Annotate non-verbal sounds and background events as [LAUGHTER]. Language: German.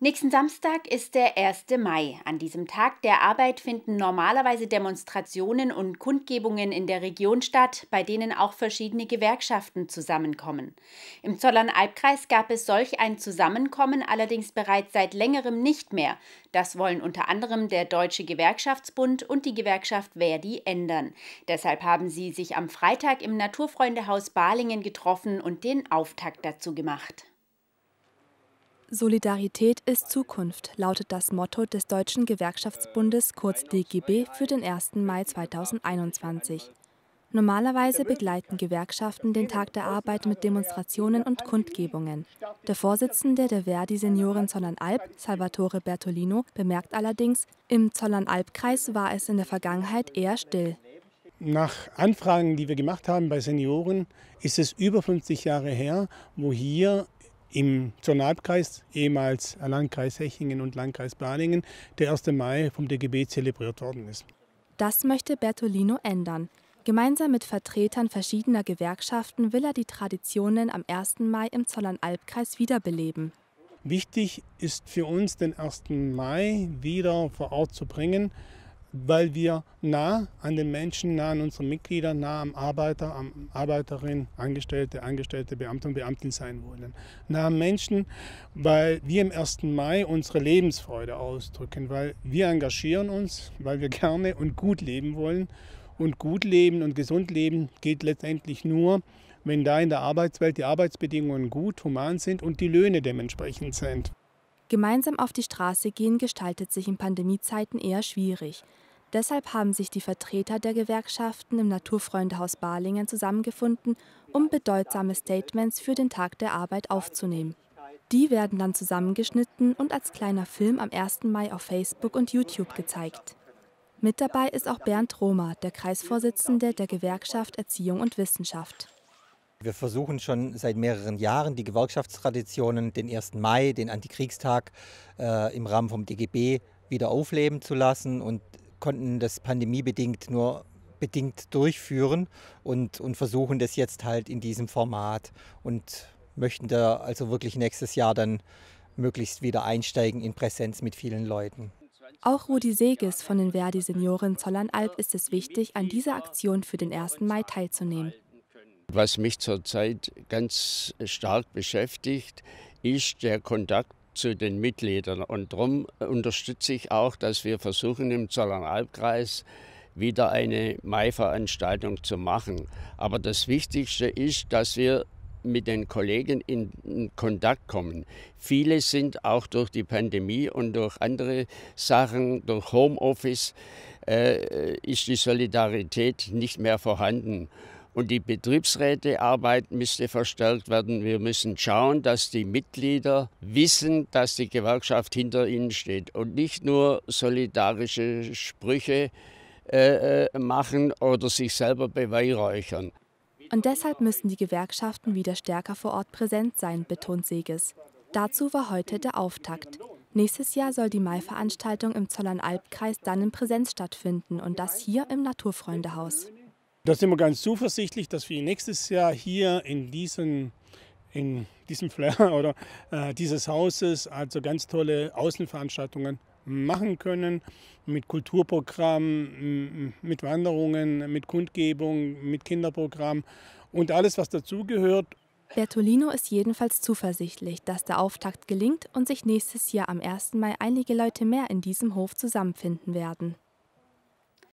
Nächsten Samstag ist der 1. Mai. An diesem Tag der Arbeit finden normalerweise Demonstrationen und Kundgebungen in der Region statt, bei denen auch verschiedene Gewerkschaften zusammenkommen. Im Zollernalbkreis gab es solch ein Zusammenkommen allerdings bereits seit längerem nicht mehr. Das wollen unter anderem der Deutsche Gewerkschaftsbund und die Gewerkschaft Verdi ändern. Deshalb haben sie sich am Freitag im Naturfreundehaus Balingen getroffen und den Auftakt dazu gemacht. Solidarität ist Zukunft, lautet das Motto des Deutschen Gewerkschaftsbundes kurz DGB für den 1. Mai 2021. Normalerweise begleiten Gewerkschaften den Tag der Arbeit mit Demonstrationen und Kundgebungen. Der Vorsitzende der Verdi Senioren Zollernalb, Salvatore Bertolino, bemerkt allerdings, im Zollernalbkreis war es in der Vergangenheit eher still. Nach Anfragen, die wir gemacht haben bei Senioren, ist es über 50 Jahre her, wo hier im Zonalkreis, ehemals Landkreis Hechingen und Landkreis Planingen, der 1. Mai vom DGB zelebriert worden ist. Das möchte Bertolino ändern. Gemeinsam mit Vertretern verschiedener Gewerkschaften will er die Traditionen am 1. Mai im Zollernalbkreis wiederbeleben. Wichtig ist für uns, den 1. Mai wieder vor Ort zu bringen, weil wir nah an den Menschen, nah an unseren Mitgliedern, nah am Arbeiter, am Arbeiterin, Angestellte, Angestellte, Beamte und Beamtin sein wollen. Nah am Menschen, weil wir im 1. Mai unsere Lebensfreude ausdrücken, weil wir engagieren uns, weil wir gerne und gut leben wollen. Und gut leben und gesund leben geht letztendlich nur, wenn da in der Arbeitswelt die Arbeitsbedingungen gut, human sind und die Löhne dementsprechend sind. Gemeinsam auf die Straße gehen gestaltet sich in Pandemiezeiten eher schwierig. Deshalb haben sich die Vertreter der Gewerkschaften im Naturfreundehaus Balingen zusammengefunden, um bedeutsame Statements für den Tag der Arbeit aufzunehmen. Die werden dann zusammengeschnitten und als kleiner Film am 1. Mai auf Facebook und YouTube gezeigt. Mit dabei ist auch Bernd Rohmer, der Kreisvorsitzende der Gewerkschaft Erziehung und Wissenschaft. Wir versuchen schon seit mehreren Jahren die Gewerkschaftstraditionen, den 1. Mai, den Antikriegstag äh, im Rahmen vom DGB wieder aufleben zu lassen und konnten das pandemiebedingt nur bedingt durchführen und, und versuchen das jetzt halt in diesem Format und möchten da also wirklich nächstes Jahr dann möglichst wieder einsteigen in Präsenz mit vielen Leuten. Auch Rudi Seges von den Verdi Senioren Zollernalb ist es wichtig, an dieser Aktion für den 1. Mai teilzunehmen. Was mich zurzeit ganz stark beschäftigt, ist der Kontakt zu den Mitgliedern. Und darum unterstütze ich auch, dass wir versuchen, im Zollernalbkreis wieder eine Mai-Veranstaltung zu machen. Aber das Wichtigste ist, dass wir mit den Kollegen in Kontakt kommen. Viele sind auch durch die Pandemie und durch andere Sachen, durch Homeoffice, äh, ist die Solidarität nicht mehr vorhanden. Und die Betriebsrätearbeit müsste verstärkt werden. Wir müssen schauen, dass die Mitglieder wissen, dass die Gewerkschaft hinter ihnen steht und nicht nur solidarische Sprüche äh, äh, machen oder sich selber beweihräuchern. Und deshalb müssen die Gewerkschaften wieder stärker vor Ort präsent sein, betont Seges. Dazu war heute der Auftakt. Nächstes Jahr soll die Mai-Veranstaltung im Zollernalbkreis dann in Präsenz stattfinden und das hier im Naturfreundehaus. Da sind wir ganz zuversichtlich, dass wir nächstes Jahr hier in diesem, in diesem Flair [LAUGHS] oder äh, dieses Hauses also ganz tolle Außenveranstaltungen machen können mit Kulturprogrammen, mit Wanderungen, mit Kundgebung, mit Kinderprogramm und alles, was dazugehört. Bertolino ist jedenfalls zuversichtlich, dass der Auftakt gelingt und sich nächstes Jahr am 1. Mai einige Leute mehr in diesem Hof zusammenfinden werden.